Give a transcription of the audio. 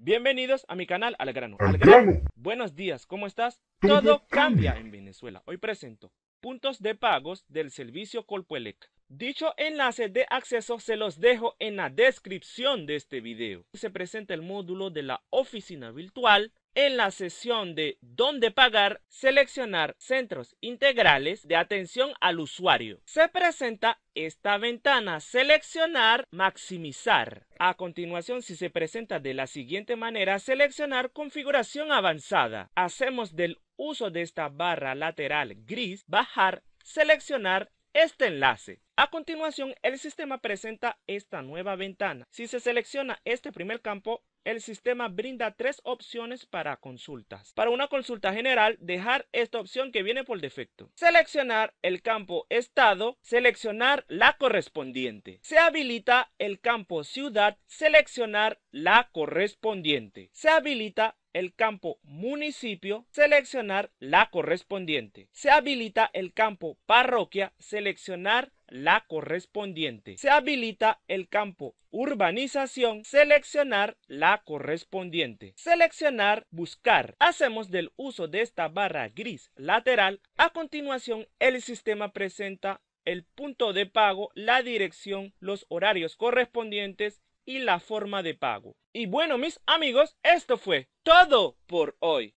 Bienvenidos a mi canal Al Grano. Buenos días, ¿cómo estás? Todo, cambia. cambia en Venezuela. Hoy presento puntos de pagos del servicio Colpuelec. Dicho enlace de acceso se los dejo en la descripción de este video. Se presenta el módulo de la oficina virtual en la sesión de Dónde pagar, seleccionar Centros Integrales de Atención al Usuario. Se presenta esta ventana, seleccionar Maximizar. A continuación, si se presenta de la siguiente manera, seleccionar Configuración avanzada. Hacemos del uso de esta barra lateral gris, bajar, seleccionar este enlace. A continuación, el sistema presenta esta nueva ventana. Si se selecciona este primer campo, el sistema brinda tres opciones para consultas. Para una consulta general, dejar esta opción que viene por defecto. Seleccionar el campo Estado, seleccionar la correspondiente. Se habilita el campo Ciudad, seleccionar la correspondiente. Se habilita el campo municipio, seleccionar la correspondiente. Se habilita el campo parroquia, seleccionar la correspondiente. Se habilita el campo urbanización, seleccionar la correspondiente. Seleccionar buscar. Hacemos del uso de esta barra gris lateral. A continuación, el sistema presenta el punto de pago, la dirección, los horarios correspondientes y la forma de pago. Y bueno, mis amigos, esto fue todo por hoy.